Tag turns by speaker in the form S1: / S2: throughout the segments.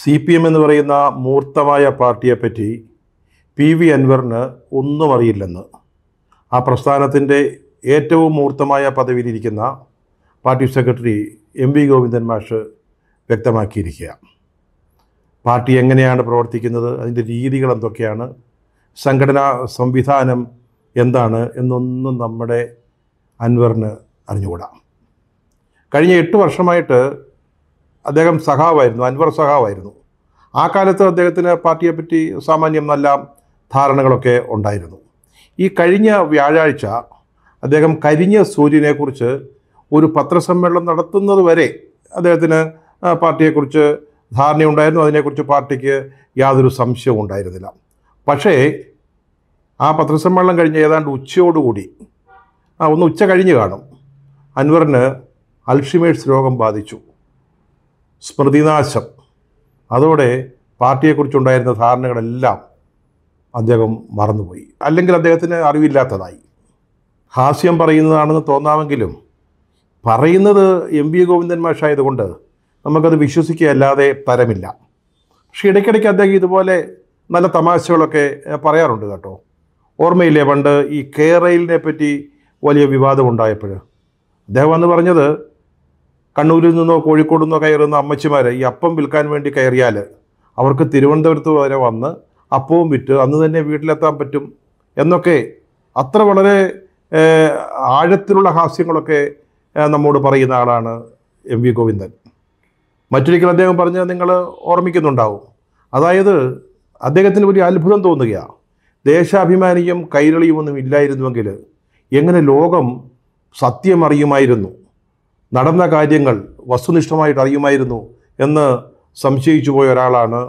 S1: C P M എന്ന് പറയുന്ന മൂർത്തമായ പാർട്ടിയെപ്പറ്റി P V അൻവറിന് ഒന്നും അറിയില്ലെന്ന് ആ പ്രസ്ഥാനത്തിൻ്റെ ഏറ്റവും മൂർത്തമായ പദവിയിലിരിക്കുന്ന party secretary M V Govindan മാഷ് വ്യക്തമാക്കിയിരിക്കുക പാർട്ടി എങ്ങനെയാണ് പ്രവർത്തിക്കുന്നത് അതിൻ്റെ രീതികൾ എന്തൊക്കെയാണ് സംഘടനാ സംവിധാനം എന്താണ് എന്നൊന്നും നമ്മുടെ അൻവറിന് അറിഞ്ഞുകൂടാം കഴിഞ്ഞ എട്ട് വർഷമായിട്ട് അദ്ദേഹം സഹാവായിരുന്നു അൻവർ സഹാവായിരുന്നു ആ കാലത്ത് അദ്ദേഹത്തിന് പറ്റി സാമാന്യം നല്ല ധാരണകളൊക്കെ ഉണ്ടായിരുന്നു ഈ കഴിഞ്ഞ വ്യാഴാഴ്ച അദ്ദേഹം കരിഞ്ഞ സൂര്യനെക്കുറിച്ച് ഒരു പത്രസമ്മേളനം നടത്തുന്നത് വരെ അദ്ദേഹത്തിന് പാർട്ടിയെക്കുറിച്ച് ധാരണയുണ്ടായിരുന്നു അതിനെക്കുറിച്ച് പാർട്ടിക്ക് യാതൊരു സംശയവും ഉണ്ടായിരുന്നില്ല പക്ഷേ ആ പത്രസമ്മേളനം കഴിഞ്ഞ് ഏതാണ്ട് ഉച്ചയോടുകൂടി ഒന്ന് ഉച്ച കഴിഞ്ഞ് കാണും അൻവറിന് അൽഷിമേഴ്സ് രോഗം ബാധിച്ചു സ്മൃതിനാശം അതോടെ പാർട്ടിയെക്കുറിച്ചുണ്ടായിരുന്ന ധാരണകളെല്ലാം അദ്ദേഹം മറന്നുപോയി അല്ലെങ്കിൽ അദ്ദേഹത്തിന് അറിവില്ലാത്തതായി ഹാസ്യം പറയുന്നതാണെന്ന് തോന്നാമെങ്കിലും പറയുന്നത് എം വി ഗോവിന്ദൻ മാഷായതുകൊണ്ട് നമുക്കത് വിശ്വസിക്കുകയല്ലാതെ തരമില്ല പക്ഷേ ഇടയ്ക്കിടയ്ക്ക് അദ്ദേഹം ഇതുപോലെ നല്ല തമാശകളൊക്കെ പറയാറുണ്ട് കേട്ടോ ഓർമ്മയില്ലേ പണ്ട് ഈ റെയിലിനെ പറ്റി വലിയ വിവാദമുണ്ടായപ്പോൾ അദ്ദേഹം അന്ന് പറഞ്ഞത് കണ്ണൂരിൽ നിന്നോ കോഴിക്കോട് നിന്നോ കയറുന്ന അമ്മച്ചിമാർ ഈ അപ്പം വിൽക്കാൻ വേണ്ടി കയറിയാൽ അവർക്ക് തിരുവനന്തപുരത്ത് വരെ വന്ന് അപ്പവും വിറ്റ് അന്ന് തന്നെ വീട്ടിലെത്താൻ പറ്റും എന്നൊക്കെ അത്ര വളരെ ആഴത്തിലുള്ള ഹാസ്യങ്ങളൊക്കെ നമ്മോട് പറയുന്ന ആളാണ് എം വി ഗോവിന്ദൻ മറ്റൊരിക്കൽ അദ്ദേഹം പറഞ്ഞാൽ നിങ്ങൾ ഓർമ്മിക്കുന്നുണ്ടാവും അതായത് അദ്ദേഹത്തിന് ഒരു അത്ഭുതം തോന്നുകയാണ് ദേശാഭിമാനിയും കൈരളിയും ഒന്നും ഇല്ലായിരുന്നുവെങ്കിൽ എങ്ങനെ ലോകം സത്യമറിയുമായിരുന്നു നടന്ന കാര്യങ്ങൾ വസ്തുനിഷ്ഠമായിട്ട് അറിയുമായിരുന്നു എന്ന് സംശയിച്ചു പോയ ഒരാളാണ്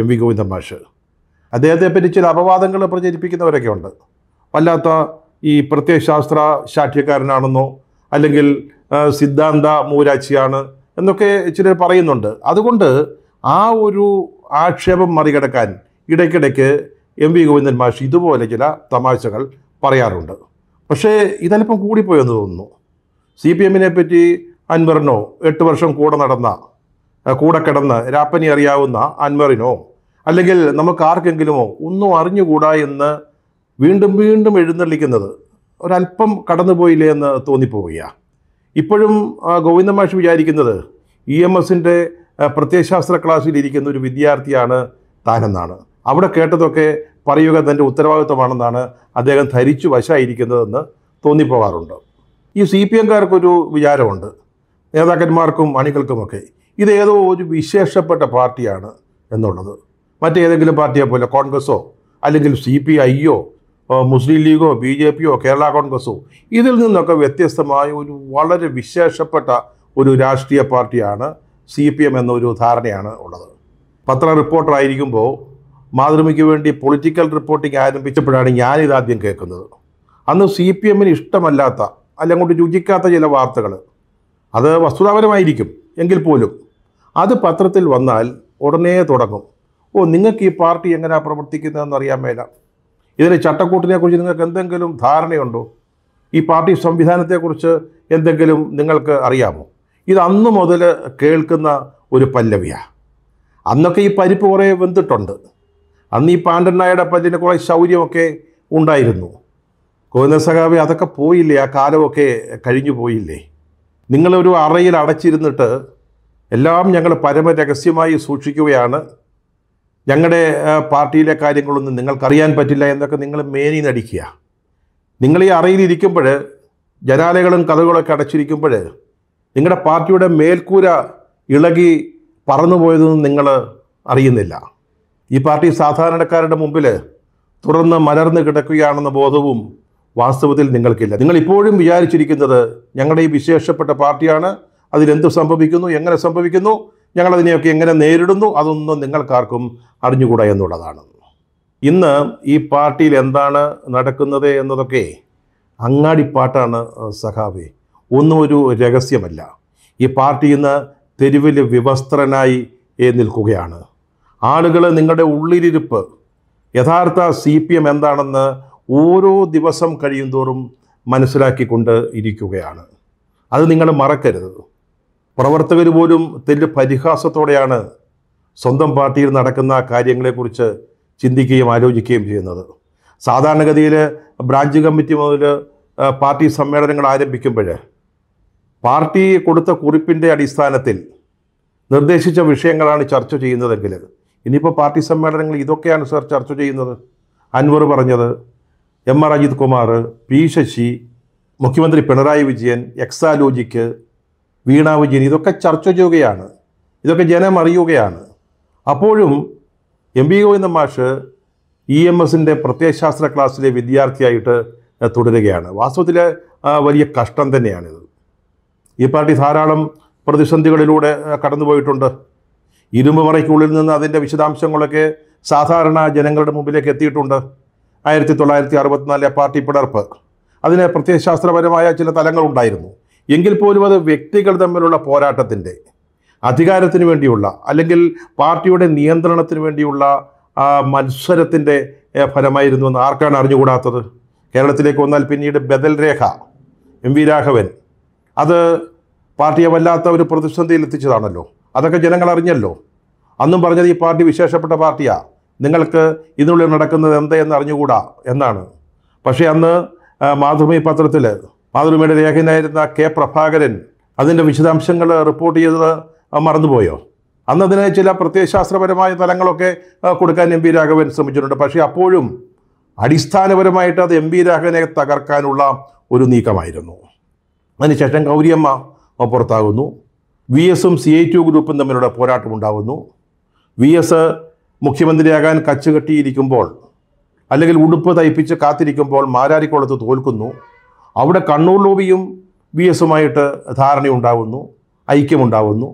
S1: എം വി ഗോവിന്ദൻ മാഷ് അദ്ദേഹത്തെപ്പറ്റി ചില അപവാദങ്ങൾ പ്രചരിപ്പിക്കുന്നവരൊക്കെ ഉണ്ട് വല്ലാത്ത ഈ പ്രത്യയശാസ്ത്ര ശാഠ്യക്കാരനാണെന്നോ അല്ലെങ്കിൽ സിദ്ധാന്ത മൂരാച്ചിയാണ് എന്നൊക്കെ ചിലർ പറയുന്നുണ്ട് അതുകൊണ്ട് ആ ഒരു ആക്ഷേപം മറികടക്കാൻ ഇടയ്ക്കിടയ്ക്ക് എം വി ഗോവിന്ദൻ മാഷ് ഇതുപോലെ ചില തമാശകൾ പറയാറുണ്ട് പക്ഷേ ഇതല്പം കൂടിപ്പോയെന്ന് തോന്നുന്നു സി പി എമ്മിനെ പറ്റി അൻവറിനോ എട്ട് വർഷം കൂടെ നടന്ന കൂടെ കിടന്ന് രാപ്പനി അറിയാവുന്ന അൻവറിനോ അല്ലെങ്കിൽ നമുക്ക് ആർക്കെങ്കിലുമോ ഒന്നും അറിഞ്ഞുകൂടാ എന്ന് വീണ്ടും വീണ്ടും എഴുന്നള്ളിക്കുന്നത് ഒരല്പം കടന്നുപോയില്ലേ എന്ന് തോന്നിപ്പോവുകയാണ് ഇപ്പോഴും ഗോവിന്ദ മാഷ് വിചാരിക്കുന്നത് ഇ എം എസിൻ്റെ പ്രത്യയശാസ്ത്ര ക്ലാസ്സിൽ ഇരിക്കുന്ന ഒരു വിദ്യാർത്ഥിയാണ് താനെന്നാണ് അവിടെ കേട്ടതൊക്കെ പറയുക തൻ്റെ ഉത്തരവാദിത്വമാണെന്നാണ് അദ്ദേഹം ധരിച്ചു വശായിരിക്കുന്നതെന്ന് തോന്നിപ്പോകാറുണ്ട് ഈ സി പി എംകാർക്കൊരു വിചാരമുണ്ട് നേതാക്കന്മാർക്കും അണികൾക്കുമൊക്കെ ഇത് ഏതോ ഒരു വിശേഷപ്പെട്ട പാർട്ടിയാണ് എന്നുള്ളത് മറ്റേതെങ്കിലും പാർട്ടിയെ പോലെ കോൺഗ്രസ്സോ അല്ലെങ്കിൽ സി പി ഐയോ മുസ്ലിം ലീഗോ ബി ജെ പിയോ കേരള കോൺഗ്രസ്സോ ഇതിൽ നിന്നൊക്കെ വ്യത്യസ്തമായ ഒരു വളരെ വിശേഷപ്പെട്ട ഒരു രാഷ്ട്രീയ പാർട്ടിയാണ് സി പി എം എന്നൊരു ധാരണയാണ് ഉള്ളത് പത്ര റിപ്പോർട്ടറായിരിക്കുമ്പോൾ മാതൃമയ്ക്ക് വേണ്ടി പൊളിറ്റിക്കൽ റിപ്പോർട്ടിംഗ് ആരംഭിച്ചപ്പോഴാണ് ഞാനിതാദ്യം കേൾക്കുന്നത് അന്ന് സി പി എമ്മിന് ഇഷ്ടമല്ലാത്ത അല്ലെങ്കിൽ രുചിക്കാത്ത ചില വാർത്തകൾ അത് വസ്തുതാപരമായിരിക്കും എങ്കിൽ പോലും അത് പത്രത്തിൽ വന്നാൽ ഉടനെ തുടങ്ങും ഓ നിങ്ങൾക്ക് ഈ പാർട്ടി എങ്ങനെയാണ് പ്രവർത്തിക്കുന്നതെന്ന് അറിയാൻ മേല ഇതിന് ചട്ടക്കൂട്ടിനെക്കുറിച്ച് നിങ്ങൾക്ക് എന്തെങ്കിലും ധാരണയുണ്ടോ ഈ പാർട്ടി സംവിധാനത്തെക്കുറിച്ച് എന്തെങ്കിലും നിങ്ങൾക്ക് അറിയാമോ ഇത് അന്ന് മുതൽ കേൾക്കുന്ന ഒരു പല്ലവിയാണ് അന്നൊക്കെ ഈ പരിപ്പ് കുറേ വെന്തിട്ടുണ്ട് അന്ന് ഈ നായയുടെ പല്ലിന് കുറേ ശൗര്യമൊക്കെ ഉണ്ടായിരുന്നു ഗോവിന്ദ സഖാവി അതൊക്കെ പോയില്ലേ ആ കാലമൊക്കെ കഴിഞ്ഞു പോയില്ലേ നിങ്ങളൊരു അറയിൽ അടച്ചിരുന്നിട്ട് എല്ലാം ഞങ്ങൾ പരമരഹസ്യമായി സൂക്ഷിക്കുകയാണ് ഞങ്ങളുടെ പാർട്ടിയിലെ കാര്യങ്ങളൊന്നും നിങ്ങൾക്കറിയാൻ പറ്റില്ല എന്നൊക്കെ നിങ്ങൾ മേനി നടിക്കുക നിങ്ങൾ ഈ അറയിലിരിക്കുമ്പോൾ ജനാലകളും കഥകളൊക്കെ അടച്ചിരിക്കുമ്പോൾ നിങ്ങളുടെ പാർട്ടിയുടെ മേൽക്കൂര ഇളകി പറന്നുപോയതൊന്നും നിങ്ങൾ അറിയുന്നില്ല ഈ പാർട്ടി സാധാരണക്കാരുടെ മുമ്പിൽ തുറന്ന് മലർന്ന് കിടക്കുകയാണെന്ന ബോധവും വാസ്തവത്തിൽ നിങ്ങൾക്കില്ല നിങ്ങൾ ഇപ്പോഴും വിചാരിച്ചിരിക്കുന്നത് ഞങ്ങളുടെ ഈ വിശേഷപ്പെട്ട പാർട്ടിയാണ് അതിലെന്ത് സംഭവിക്കുന്നു എങ്ങനെ സംഭവിക്കുന്നു ഞങ്ങളതിനെയൊക്കെ എങ്ങനെ നേരിടുന്നു അതൊന്നും നിങ്ങൾക്കാർക്കും അറിഞ്ഞുകൂടാ എന്നുള്ളതാണ് ഇന്ന് ഈ പാർട്ടിയിൽ എന്താണ് നടക്കുന്നത് എന്നതൊക്കെ അങ്ങാടിപ്പാട്ടാണ് സഖാവേ ഒന്നും ഒരു രഹസ്യമല്ല ഈ പാർട്ടി ഇന്ന് തെരുവിൽ വിവസ്ത്രനായി നിൽക്കുകയാണ് ആളുകൾ നിങ്ങളുടെ ഉള്ളിലിരിപ്പ് യഥാർത്ഥ സി പി എം എന്താണെന്ന് ഓരോ ദിവസം കഴിയുന്തോറും മനസ്സിലാക്കിക്കൊണ്ട് ഇരിക്കുകയാണ് അത് നിങ്ങൾ മറക്കരുത് പ്രവർത്തകർ പോലും തെല്ല് പരിഹാസത്തോടെയാണ് സ്വന്തം പാർട്ടിയിൽ നടക്കുന്ന കാര്യങ്ങളെക്കുറിച്ച് ചിന്തിക്കുകയും ആലോചിക്കുകയും ചെയ്യുന്നത് സാധാരണഗതിയിൽ ബ്രാഞ്ച് കമ്മിറ്റി മുതൽ പാർട്ടി സമ്മേളനങ്ങൾ ആരംഭിക്കുമ്പോൾ പാർട്ടി കൊടുത്ത കുറിപ്പിൻ്റെ അടിസ്ഥാനത്തിൽ നിർദ്ദേശിച്ച വിഷയങ്ങളാണ് ചർച്ച ചെയ്യുന്നതെങ്കിൽ ഇനിയിപ്പോൾ പാർട്ടി സമ്മേളനങ്ങൾ ഇതൊക്കെയാണ് സർ ചർച്ച ചെയ്യുന്നത് അൻവർ പറഞ്ഞത് M R Ajith Kumar P Sasi മുഖ്യമന്ത്രി പിണറായി വിജയൻ എക്സാലോജിക്ക് വീണ വിജയൻ ഇതൊക്കെ ചർച്ച ചെയ്യുകയാണ് ഇതൊക്കെ ജനം അറിയുകയാണ് അപ്പോഴും എം ബി ഗോവിന്ദ മാഷ് ഇ എം എസിൻ്റെ പ്രത്യയശാസ്ത്ര ക്ലാസ്സിലെ വിദ്യാർത്ഥിയായിട്ട് തുടരുകയാണ് വാസ്തവത്തിൽ വലിയ കഷ്ടം തന്നെയാണിത് ഈ പാർട്ടി ധാരാളം പ്രതിസന്ധികളിലൂടെ കടന്നുപോയിട്ടുണ്ട് ഇരുമ്പ് മറയ്ക്കുള്ളിൽ നിന്ന് അതിൻ്റെ വിശദാംശങ്ങളൊക്കെ സാധാരണ ജനങ്ങളുടെ മുമ്പിലേക്ക് എത്തിയിട്ടുണ്ട് ആയിരത്തി തൊള്ളായിരത്തി അറുപത്തിനാലിലെ പാർട്ടി പിളർപ്പ് അതിന് പ്രത്യയശാസ്ത്രപരമായ ചില തലങ്ങളുണ്ടായിരുന്നു എങ്കിൽ പോലും അത് വ്യക്തികൾ തമ്മിലുള്ള പോരാട്ടത്തിൻ്റെ അധികാരത്തിന് വേണ്ടിയുള്ള അല്ലെങ്കിൽ പാർട്ടിയുടെ നിയന്ത്രണത്തിന് വേണ്ടിയുള്ള മത്സരത്തിൻ്റെ ഫലമായിരുന്നു എന്ന് ആർക്കാണ് അറിഞ്ഞുകൂടാത്തത് കേരളത്തിലേക്ക് വന്നാൽ പിന്നീട് ബദൽ രേഖ എം വി രാഘവൻ അത് പാർട്ടിയെ വല്ലാത്ത ഒരു പ്രതിസന്ധിയിൽ എത്തിച്ചതാണല്ലോ അതൊക്കെ ജനങ്ങൾ അറിഞ്ഞല്ലോ അന്നും പറഞ്ഞത് ഈ പാർട്ടി വിശേഷപ്പെട്ട പാർട്ടിയാണ് നിങ്ങൾക്ക് ഇതിനുള്ളിൽ നടക്കുന്നത് എന്ത് എന്ന് അറിഞ്ഞുകൂടാ എന്നാണ് പക്ഷേ അന്ന് മാതൃഭൂമി പത്രത്തിൽ മാതൃഭൂമിയുടെ രേഖനായിരുന്ന കെ പ്രഭാകരൻ അതിൻ്റെ വിശദാംശങ്ങൾ റിപ്പോർട്ട് ചെയ്തത് മറന്നുപോയോ അന്ന് അതിന് ചില പ്രത്യയശാസ്ത്രപരമായ തലങ്ങളൊക്കെ കൊടുക്കാൻ എം പി രാഘവൻ ശ്രമിച്ചിട്ടുണ്ട് പക്ഷേ അപ്പോഴും അടിസ്ഥാനപരമായിട്ട് അത് എം പി രാഘവനെ തകർക്കാനുള്ള ഒരു നീക്കമായിരുന്നു അതിനുശേഷം ഗൗരിയമ്മ പുറത്താകുന്നു വി എസും സി ഐ ടു ഗ്രൂപ്പും തമ്മിലുള്ള പോരാട്ടമുണ്ടാകുന്നു വി എസ് മുഖ്യമന്ത്രിയാകാൻ കച്ചുകെട്ടിയിരിക്കുമ്പോൾ അല്ലെങ്കിൽ ഉടുപ്പ് തയ്പ്പിച്ച് കാത്തിരിക്കുമ്പോൾ മാരാരിക്കുളത്ത് തോൽക്കുന്നു അവിടെ കണ്ണൂർ ലോബിയും വി എസുമായിട്ട് ധാരണയുണ്ടാവുന്നു ഐക്യമുണ്ടാവുന്നു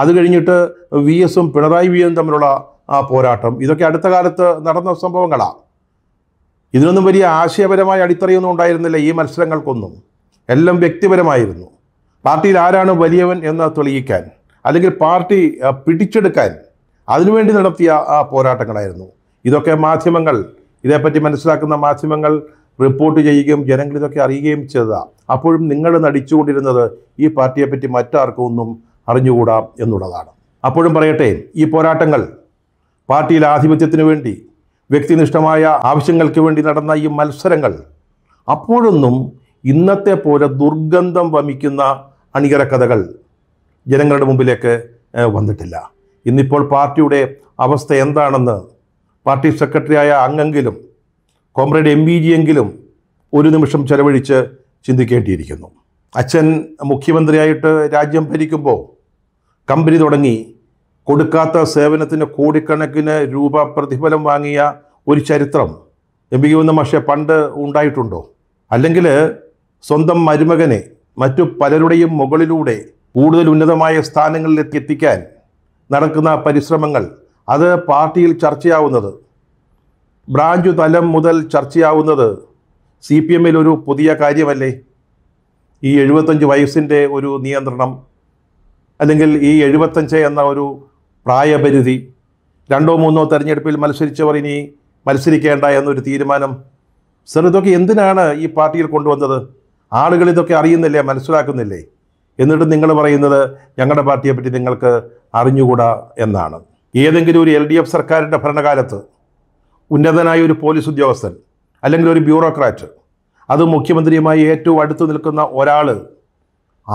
S1: അത് കഴിഞ്ഞിട്ട് വി എസും പിണറായി വിയും തമ്മിലുള്ള ആ പോരാട്ടം ഇതൊക്കെ അടുത്ത കാലത്ത് നടന്ന സംഭവങ്ങളാണ് ഇതിനൊന്നും വലിയ ആശയപരമായ അടിത്തറയൊന്നും ഉണ്ടായിരുന്നില്ല ഈ മത്സരങ്ങൾക്കൊന്നും എല്ലാം വ്യക്തിപരമായിരുന്നു പാർട്ടിയിൽ ആരാണ് വലിയവൻ എന്ന് തെളിയിക്കാൻ അല്ലെങ്കിൽ പാർട്ടി പിടിച്ചെടുക്കാൻ അതിനുവേണ്ടി നടത്തിയ ആ പോരാട്ടങ്ങളായിരുന്നു ഇതൊക്കെ മാധ്യമങ്ങൾ ഇതേപ്പറ്റി മനസ്സിലാക്കുന്ന മാധ്യമങ്ങൾ റിപ്പോർട്ട് ചെയ്യുകയും ജനങ്ങൾ ഇതൊക്കെ അറിയുകയും ചെയ്തതാണ് അപ്പോഴും നിങ്ങൾ നടിച്ചുകൊണ്ടിരുന്നത് ഈ പാർട്ടിയെപ്പറ്റി മറ്റാർക്കും ഒന്നും അറിഞ്ഞുകൂടാ എന്നുള്ളതാണ് അപ്പോഴും പറയട്ടെ ഈ പോരാട്ടങ്ങൾ പാർട്ടിയിലെ ആധിപത്യത്തിനു വേണ്ടി വ്യക്തിനിഷ്ഠമായ ആവശ്യങ്ങൾക്ക് വേണ്ടി നടന്ന ഈ മത്സരങ്ങൾ അപ്പോഴൊന്നും ഇന്നത്തെ പോലെ ദുർഗന്ധം വമിക്കുന്ന അണികര കഥകൾ ജനങ്ങളുടെ മുമ്പിലേക്ക് വന്നിട്ടില്ല ഇന്നിപ്പോൾ പാർട്ടിയുടെ അവസ്ഥ എന്താണെന്ന് പാർട്ടി സെക്രട്ടറിയായ അംഗെങ്കിലും കോംറേഡ് എം ജി എങ്കിലും ഒരു നിമിഷം ചെലവഴിച്ച് ചിന്തിക്കേണ്ടിയിരിക്കുന്നു അച്ഛൻ മുഖ്യമന്ത്രിയായിട്ട് രാജ്യം ഭരിക്കുമ്പോൾ കമ്പനി തുടങ്ങി കൊടുക്കാത്ത സേവനത്തിന് കോടിക്കണക്കിന് രൂപ പ്രതിഫലം വാങ്ങിയ ഒരു ചരിത്രം എം പി കുന്ന മാഷെ പണ്ട് ഉണ്ടായിട്ടുണ്ടോ അല്ലെങ്കിൽ സ്വന്തം മരുമകനെ മറ്റു പലരുടെയും മുകളിലൂടെ കൂടുതൽ ഉന്നതമായ സ്ഥാനങ്ങളിലെത്തിക്കാൻ നടക്കുന്ന പരിശ്രമങ്ങൾ അത് പാർട്ടിയിൽ ചർച്ചയാവുന്നത് ബ്രാഞ്ച് തലം മുതൽ ചർച്ചയാവുന്നത് സി പി എമ്മിൽ ഒരു പുതിയ കാര്യമല്ലേ ഈ എഴുപത്തഞ്ച് വയസ്സിൻ്റെ ഒരു നിയന്ത്രണം അല്ലെങ്കിൽ ഈ എഴുപത്തഞ്ച് എന്ന ഒരു പ്രായപരിധി രണ്ടോ മൂന്നോ തെരഞ്ഞെടുപ്പിൽ മത്സരിച്ചവർ ഇനി മത്സരിക്കേണ്ട എന്നൊരു തീരുമാനം സർ ഇതൊക്കെ എന്തിനാണ് ഈ പാർട്ടിയിൽ കൊണ്ടുവന്നത് ആളുകൾ ഇതൊക്കെ അറിയുന്നില്ലേ മനസ്സിലാക്കുന്നില്ലേ എന്നിട്ട് നിങ്ങൾ പറയുന്നത് ഞങ്ങളുടെ പാർട്ടിയെപ്പറ്റി നിങ്ങൾക്ക് അറിഞ്ഞുകൂടാ എന്നാണ് ഏതെങ്കിലും ഒരു എൽ ഡി എഫ് സർക്കാരിൻ്റെ ഭരണകാലത്ത് ഉന്നതനായ ഒരു പോലീസ് ഉദ്യോഗസ്ഥൻ അല്ലെങ്കിൽ ഒരു ബ്യൂറോക്രാറ്റ് അത് മുഖ്യമന്ത്രിയുമായി ഏറ്റവും അടുത്ത് നിൽക്കുന്ന ഒരാൾ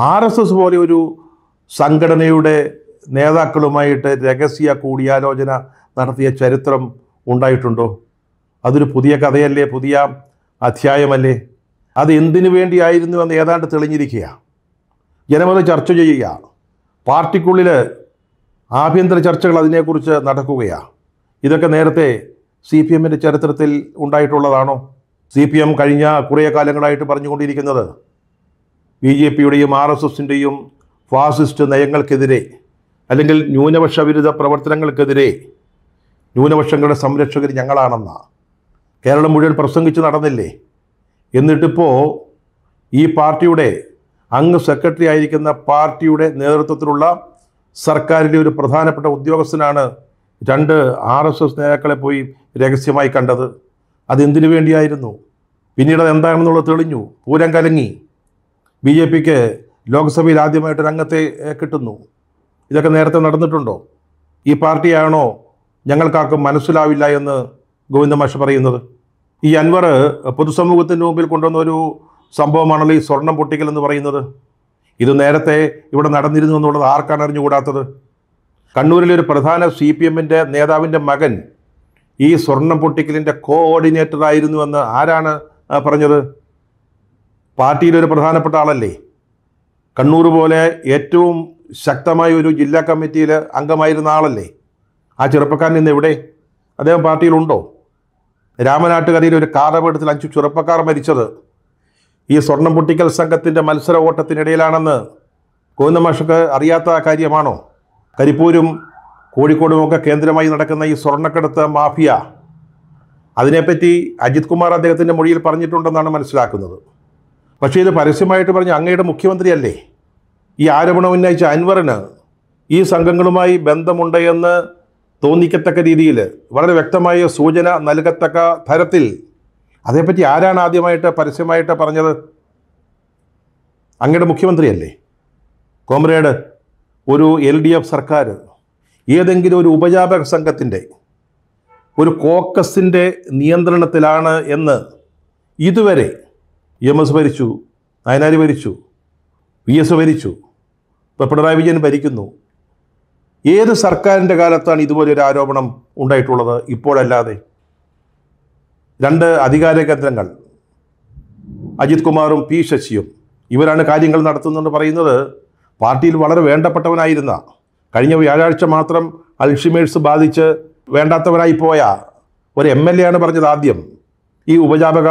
S1: ആർ എസ് എസ് പോലെ ഒരു സംഘടനയുടെ നേതാക്കളുമായിട്ട് രഹസ്യ കൂടിയാലോചന നടത്തിയ ചരിത്രം ഉണ്ടായിട്ടുണ്ടോ അതൊരു പുതിയ കഥയല്ലേ പുതിയ അധ്യായമല്ലേ അത് എന്തിനു വേണ്ടിയായിരുന്നു എന്ന് ഏതാണ്ട് തെളിഞ്ഞിരിക്കുക ജനമത ചർച്ച ചെയ്യുക പാർട്ടിക്കുള്ളിൽ ആഭ്യന്തര ചർച്ചകൾ അതിനെക്കുറിച്ച് നടക്കുകയാണ് ഇതൊക്കെ നേരത്തെ സി പി എമ്മിൻ്റെ ചരിത്രത്തിൽ ഉണ്ടായിട്ടുള്ളതാണോ സി പി എം കഴിഞ്ഞ കുറേ കാലങ്ങളായിട്ട് പറഞ്ഞുകൊണ്ടിരിക്കുന്നത് ബി ജെ പിയുടെയും ആർ എസ് എസിൻ്റെയും ഫാസിസ്റ്റ് നയങ്ങൾക്കെതിരെ അല്ലെങ്കിൽ ന്യൂനപക്ഷ വിരുദ്ധ പ്രവർത്തനങ്ങൾക്കെതിരെ ന്യൂനപക്ഷങ്ങളുടെ സംരക്ഷകർ ഞങ്ങളാണെന്ന കേരളം മുഴുവൻ പ്രസംഗിച്ച് നടന്നില്ലേ എന്നിട്ടിപ്പോൾ ഈ പാർട്ടിയുടെ അംഗ സെക്രട്ടറി ആയിരിക്കുന്ന പാർട്ടിയുടെ നേതൃത്വത്തിലുള്ള സർക്കാരിലെ ഒരു പ്രധാനപ്പെട്ട ഉദ്യോഗസ്ഥനാണ് രണ്ട് ആർ എസ് എസ് നേതാക്കളെ പോയി രഹസ്യമായി കണ്ടത് അതെന്തിനു വേണ്ടിയായിരുന്നു പിന്നീട് അത് എന്താണെന്നുള്ളത് തെളിഞ്ഞു പൂരം കലങ്ങി ബി ജെ പിക്ക് ലോക്സഭയിൽ ആദ്യമായിട്ട് രംഗത്തെ കിട്ടുന്നു ഇതൊക്കെ നേരത്തെ നടന്നിട്ടുണ്ടോ ഈ പാർട്ടിയാണോ ഞങ്ങൾക്കാർക്കും മനസ്സിലാവില്ല എന്ന് ഗോവിന്ദമാഷ് പറയുന്നത് ഈ അൻവർ പൊതുസമൂഹത്തിൻ്റെ മുമ്പിൽ കൊണ്ടുവന്ന ഒരു സംഭവമാണല്ലോ ഈ സ്വർണം പൊട്ടിക്കൽ എന്ന് പറയുന്നത് ഇത് നേരത്തെ ഇവിടെ നടന്നിരുന്നു എന്നുള്ളത് ആർക്കാണ് അറിഞ്ഞുകൂടാത്തത് കണ്ണൂരിലെ ഒരു പ്രധാന സി പി എമ്മിൻ്റെ നേതാവിൻ്റെ മകൻ ഈ സ്വർണം പൊട്ടിക്കലിൻ്റെ കോഓർഡിനേറ്റർ എന്ന് ആരാണ് പറഞ്ഞത് പാർട്ടിയിലൊരു പ്രധാനപ്പെട്ട ആളല്ലേ കണ്ണൂർ പോലെ ഏറ്റവും ശക്തമായ ഒരു ജില്ലാ കമ്മിറ്റിയിൽ അംഗമായിരുന്ന ആളല്ലേ ആ ചെറുപ്പക്കാരൻ ഇന്ന് എവിടെ അദ്ദേഹം പാർട്ടിയിലുണ്ടോ രാമനാട്ടുകരയിൽ ഒരു കാറപകടത്തിൽ അഞ്ച് ചെറുപ്പക്കാർ മരിച്ചത് ഈ സ്വർണം പൊട്ടിക്കൽ സംഘത്തിൻ്റെ മത്സര ഓട്ടത്തിനിടയിലാണെന്ന് ഗോവിന്ദമാഷക്ക് അറിയാത്ത കാര്യമാണോ കരിപ്പൂരും കോഴിക്കോടുമൊക്കെ കേന്ദ്രമായി നടക്കുന്ന ഈ സ്വർണ്ണക്കടത്ത് മാഫിയ അതിനെപ്പറ്റി അജിത് കുമാർ അദ്ദേഹത്തിൻ്റെ മൊഴിയിൽ പറഞ്ഞിട്ടുണ്ടെന്നാണ് മനസ്സിലാക്കുന്നത് പക്ഷേ ഇത് പരസ്യമായിട്ട് പറഞ്ഞ് അങ്ങയുടെ മുഖ്യമന്ത്രിയല്ലേ ഈ ആരോപണം ഉന്നയിച്ച അൻവറിന് ഈ സംഘങ്ങളുമായി ബന്ധമുണ്ട് എന്ന് തോന്നിക്കത്തക്ക രീതിയിൽ വളരെ വ്യക്തമായ സൂചന നൽകത്തക്ക തരത്തിൽ അതേപ്പറ്റി ആരാണ് ആദ്യമായിട്ട് പരസ്യമായിട്ട് പറഞ്ഞത് അങ്ങയുടെ മുഖ്യമന്ത്രിയല്ലേ കോമ്രേഡ് ഒരു എൽ ഡി എഫ് സർക്കാർ ഏതെങ്കിലും ഒരു ഉപജാപക സംഘത്തിൻ്റെ ഒരു കോക്കസിൻ്റെ നിയന്ത്രണത്തിലാണ് എന്ന് ഇതുവരെ എം എസ് ഭരിച്ചു നയനാരി ഭരിച്ചു വി എസ് ഭരിച്ചു ഇപ്പോൾ പിണറായി വിജയൻ ഭരിക്കുന്നു ഏത് സർക്കാരിൻ്റെ കാലത്താണ് ഇതുപോലെ ഒരു ആരോപണം ഉണ്ടായിട്ടുള്ളത് ഇപ്പോഴല്ലാതെ രണ്ട് അധികാര കേന്ദ്രങ്ങൾ അജിത് കുമാറും പി ശശിയും ഇവരാണ് കാര്യങ്ങൾ നടത്തുന്നതെന്ന് പറയുന്നത് പാർട്ടിയിൽ വളരെ വേണ്ടപ്പെട്ടവനായിരുന്ന കഴിഞ്ഞ വ്യാഴാഴ്ച മാത്രം അൽഷിമേഴ്സ് ബാധിച്ച് വേണ്ടാത്തവനായി പോയ ഒരു എം എൽ എ ആണ് പറഞ്ഞത് ആദ്യം ഈ ഉപജാപക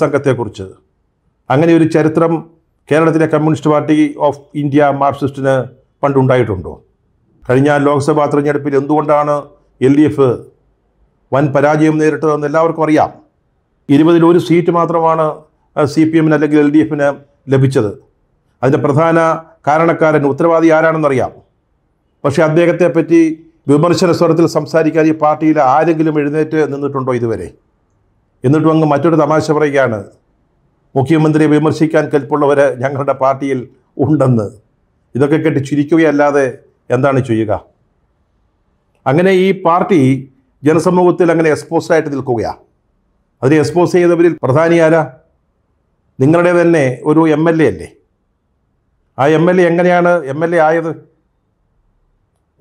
S1: സംഘത്തെക്കുറിച്ച് അങ്ങനെ ഒരു ചരിത്രം കേരളത്തിലെ കമ്മ്യൂണിസ്റ്റ് പാർട്ടി ഓഫ് ഇന്ത്യ മാർക്സിസ്റ്റിന് പണ്ടുണ്ടായിട്ടുണ്ടോ കഴിഞ്ഞ ലോക്സഭാ തെരഞ്ഞെടുപ്പിൽ എന്തുകൊണ്ടാണ് എൽ ഡി എഫ് വൻ പരാജയം നേരിട്ടതെന്ന് എല്ലാവർക്കും അറിയാം ഇരുപതിൽ ഒരു സീറ്റ് മാത്രമാണ് സി പി എമ്മിന് അല്ലെങ്കിൽ എൽ ഡി എഫിന് ലഭിച്ചത് അതിൻ്റെ പ്രധാന കാരണക്കാരൻ ഉത്തരവാദി ആരാണെന്നറിയാം പക്ഷേ അദ്ദേഹത്തെ പറ്റി വിമർശന സ്വരത്തിൽ സംസാരിക്കാൻ ഈ പാർട്ടിയിൽ ആരെങ്കിലും എഴുന്നേറ്റ് നിന്നിട്ടുണ്ടോ ഇതുവരെ എന്നിട്ടും അങ്ങ് മറ്റൊരു തമാശ പറയുകയാണ് മുഖ്യമന്ത്രിയെ വിമർശിക്കാൻ കൽപ്പുള്ളവർ ഞങ്ങളുടെ പാർട്ടിയിൽ ഉണ്ടെന്ന് ഇതൊക്കെ കേട്ട് ചിരിക്കുകയല്ലാതെ എന്താണ് ചെയ്യുക അങ്ങനെ ഈ പാർട്ടി ജനസമൂഹത്തിൽ അങ്ങനെ എക്സ്പോസ് ആയിട്ട് നിൽക്കുകയാണ് അതിനെ എക്സ്പോസ് ചെയ്തവരിൽ പ്രധാനിയാരാ നിങ്ങളുടെ തന്നെ ഒരു എം എൽ എ അല്ലേ ആ എം എൽ എ എങ്ങനെയാണ് എം എൽ എ ആയത്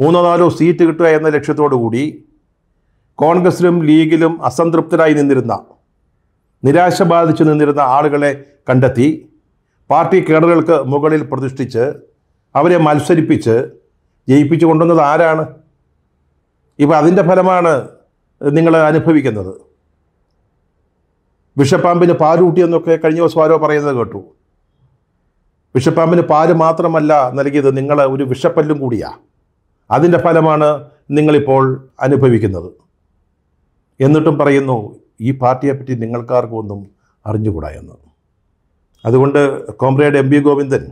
S1: മൂന്നോ നാലോ സീറ്റ് കിട്ടുക എന്ന ലക്ഷ്യത്തോടു കൂടി കോൺഗ്രസിലും ലീഗിലും അസംതൃപ്തരായി നിന്നിരുന്ന നിരാശ ബാധിച്ച് നിന്നിരുന്ന ആളുകളെ കണ്ടെത്തി പാർട്ടി കേഡറുകൾക്ക് മുകളിൽ പ്രതിഷ്ഠിച്ച് അവരെ മത്സരിപ്പിച്ച് ജയിപ്പിച്ചു കൊണ്ടുവന്നത് ആരാണ് ഇപ്പോൾ അതിൻ്റെ ഫലമാണ് നിങ്ങൾ അനുഭവിക്കുന്നത് വിഷപ്പാമ്പിന് പാലൂട്ടി എന്നൊക്കെ കഴിഞ്ഞ ദിവസം ആരോ പറയുന്നത് കേട്ടു വിഷപ്പാമ്പിന് പാല് മാത്രമല്ല നൽകിയത് നിങ്ങൾ ഒരു വിഷപ്പല്ലും കൂടിയാ അതിൻ്റെ ഫലമാണ് നിങ്ങളിപ്പോൾ അനുഭവിക്കുന്നത് എന്നിട്ടും പറയുന്നു ഈ പറ്റി നിങ്ങൾക്കാർക്കും ഒന്നും അറിഞ്ഞുകൂടാ എന്ന് അതുകൊണ്ട് കോംറേഡ് എം പി ഗോവിന്ദൻ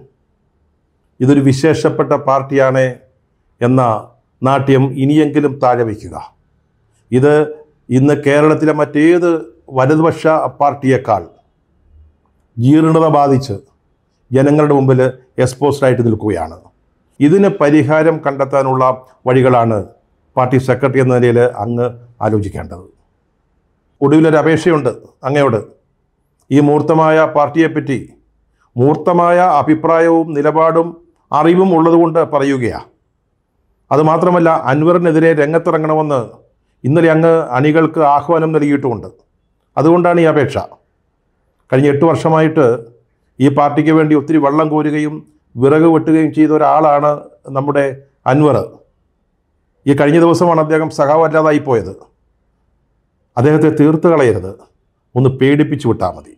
S1: ഇതൊരു വിശേഷപ്പെട്ട പാർട്ടിയാണ് എന്ന നാട്യം ഇനിയെങ്കിലും താഴെ വയ്ക്കുക ഇത് ഇന്ന് കേരളത്തിലെ മറ്റേത് വലതുപക്ഷ പാർട്ടിയേക്കാൾ ജീർണത ബാധിച്ച് ജനങ്ങളുടെ മുമ്പിൽ എക്സ്പോസ്ഡായിട്ട് നിൽക്കുകയാണ് ഇതിന് പരിഹാരം കണ്ടെത്താനുള്ള വഴികളാണ് പാർട്ടി സെക്രട്ടറി എന്ന നിലയിൽ അങ്ങ് ആലോചിക്കേണ്ടത് ഒടുവിലൊരു അപേക്ഷയുണ്ട് അങ്ങയോട് ഈ മൂർത്തമായ പാർട്ടിയെപ്പറ്റി മൂർത്തമായ അഭിപ്രായവും നിലപാടും അറിവും ഉള്ളതുകൊണ്ട് പറയുകയാണ് അതുമാത്രമല്ല അൻവറിനെതിരെ രംഗത്തിറങ്ങണമെന്ന് ഇന്നലെ അങ്ങ് അണികൾക്ക് ആഹ്വാനം നൽകിയിട്ടുമുണ്ട് അതുകൊണ്ടാണ് ഈ അപേക്ഷ കഴിഞ്ഞ എട്ട് വർഷമായിട്ട് ഈ പാർട്ടിക്ക് വേണ്ടി ഒത്തിരി വെള്ളം കോരുകയും വിറക് വെട്ടുകയും ചെയ്ത ഒരാളാണ് നമ്മുടെ അൻവർ ഈ കഴിഞ്ഞ ദിവസമാണ് അദ്ദേഹം സഹാവല്ലാതായി പോയത് അദ്ദേഹത്തെ തീർത്ത് കളയരുത് ഒന്ന് പേടിപ്പിച്ചു വിട്ടാൽ മതി